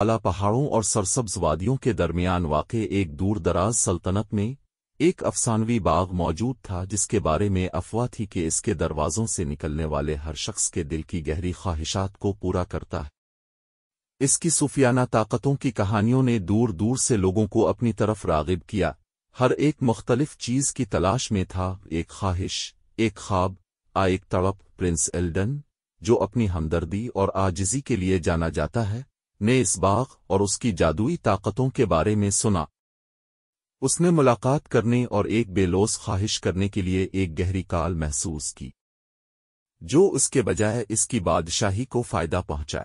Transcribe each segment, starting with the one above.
अला पहाड़ों और सरसब्ज वादियों के दरमियान वाक़ एक दूरदराज सल्तनत में एक अफसानवी बाग मौजूद था जिसके बारे में अफवाह थी कि इसके दरवाज़ों से निकलने वाले हर शख्स के दिल की गहरी ख्वाहिशात को पूरा करता है इसकी सूफियाना ताकतों की कहानियों ने दूर दूर से लोगों को अपनी तरफ रागिब किया हर एक मुख्तलिफ चीज़ की तलाश में था एक ख्वाहिश एक ख्वाब आ एक तड़प प्रिंस एल्डन जो अपनी हमदर्दी और आजिजी के लिए जाना जाता है ने इस बाग और उसकी जादुई ताकतों के बारे में सुना उसने मुलाकात करने और एक बेलोस ख्वाहिश करने के लिए एक गहरी काल महसूस की जो उसके बजाय इसकी बादशाही को फायदा पहुंचाए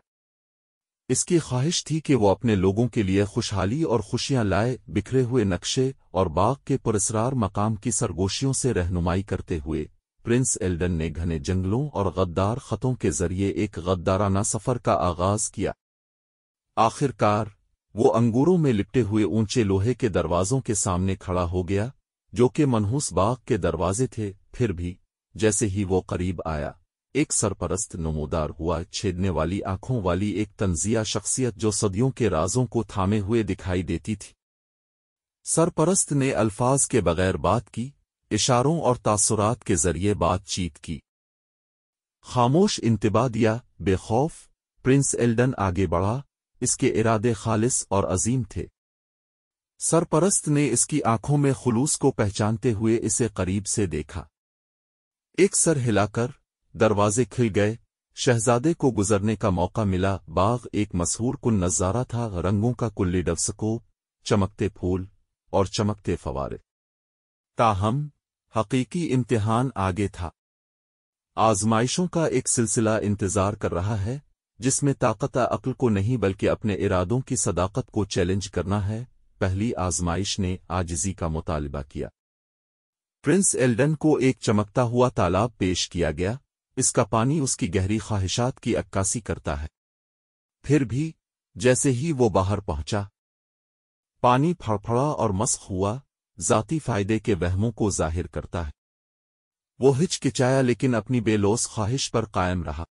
इसकी ख्वाहिश थी कि वो अपने लोगों के लिए खुशहाली और खुशियां लाए बिखरे हुए नक्शे और बाग के पुरसरार मकाम की सरगोशियों से रहनुमाई करते हुए प्रिंस एल्डन ने घने जंगलों और गद्दार खतों के जरिए एक गद्दाराना सफर का आगाज किया आखिरकार वो अंगूरों में लिपटे हुए ऊंचे लोहे के दरवाजों के सामने खड़ा हो गया जो कि मनहूस बाग के दरवाजे थे फिर भी जैसे ही वो करीब आया एक सरपरस्त नमोदार हुआ छेदने वाली आंखों वाली एक तंजिया शख्सियत जो सदियों के राजों को थामे हुए दिखाई देती थी सरपरस्त ने अल्फाज के बगैर बात की इशारों और तासुरात के जरिए बातचीत की खामोश इंतबा दिया बेखौफ प्रिंस एल्डन आगे बढ़ा इसके इरादे खालिस और अजीम थे सरपरस्त ने इसकी आंखों में खुलूस को पहचानते हुए इसे करीब से देखा एक सर हिलाकर दरवाजे खिल गए शहजादे को गुजरने का मौका मिला बाग एक मसहूर कुल नज़ारा था रंगों का कुल्ली डवसको चमकते फूल और चमकते फवारे ताहम हकीकी इम्तिहान आगे था आजमाइशों का एक सिलसिला इंतजार कर रहा है जिसमें ताकत अक्ल को नहीं बल्कि अपने इरादों की सदाकत को चैलेंज करना है पहली आजमाइश ने आजिजी का मुतालबा किया प्रिंस एल्डन को एक चमकता हुआ तालाब पेश किया गया इसका पानी उसकी गहरी ख्वाहिशात की अक्कासी करता है फिर भी जैसे ही वो बाहर पहुंचा पानी फड़फड़ा और मस्क हुआ जाती फायदे के वहमों को जाहिर करता है वो हिचकिचाया लेकिन अपनी बेलोस ख्वाहिश पर कायम रहा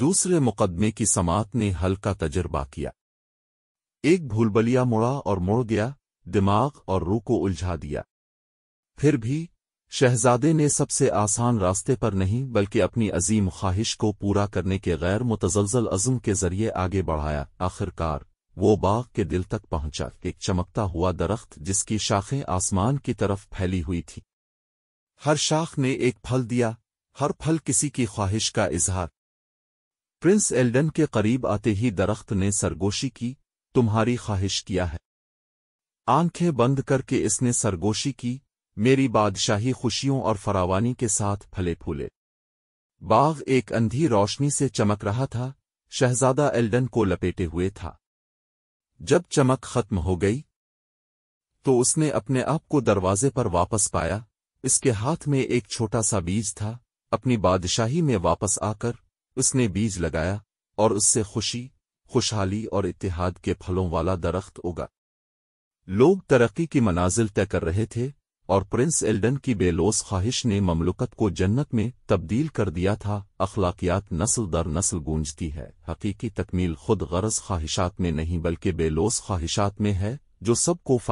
दूसरे मुकदमे की समात ने हल्का तजर्बा किया एक भूलबलिया मुड़ा और मुड़ गया दिमाग और रूह को उलझा दिया फिर भी शहजादे ने सबसे आसान रास्ते पर नहीं बल्कि अपनी अजीम ख्वाहिश को पूरा करने के गैर मुतजलजल अज़म के जरिए आगे बढ़ाया आखिरकार वो बाग के दिल तक पहुंचा एक चमकता हुआ दरख्त जिसकी शाखें आसमान की तरफ फैली हुई थी हर शाख ने एक फल दिया हर फल किसी की ख्वाहिश का इजहार प्रिंस एल्डन के करीब आते ही दरख्त ने सरगोशी की तुम्हारी ख्वाहिश किया है आंखें बंद करके इसने सरगोशी की मेरी बादशाही खुशियों और फरावानी के साथ फले फूले बाग एक अंधी रोशनी से चमक रहा था शहजादा एल्डन को लपेटे हुए था जब चमक खत्म हो गई तो उसने अपने आप को दरवाजे पर वापस पाया इसके हाथ में एक छोटा सा बीज था अपनी बादशाही में वापस आकर उसने बीज लगाया और उससे खुशी खुशहाली और इतिहाद के फलों वाला दरख्त उगा लोग तरक्की की मनाजिल तय कर रहे थे और प्रिंस एल्डन की बेलोस ख्वाहिश ने ममलकत को जन्नत में तब्दील कर दिया था अखलाकियात नस्ल दर नस्ल गूंजती है हकीकी तकमील खुद गरज ख्वाहिशात में नहीं बल्कि बेलोस ख्वाहिशात में है जो सबको